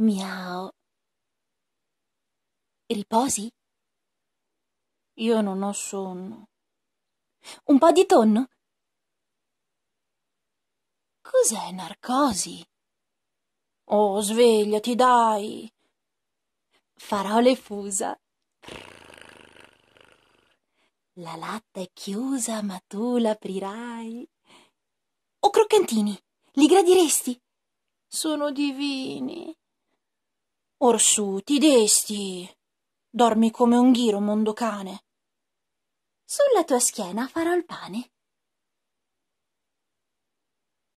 Miau. Riposi? Io non ho sonno. Un po' di tonno? Cos'è narcosi? Oh, svegliati, dai. Farò le fusa. La latta è chiusa, ma tu l'aprirai. O oh, croccantini, li gradiresti? Sono divini orsù, ti desti. Dormi come un ghiro, mondo cane. Sulla tua schiena farò il pane.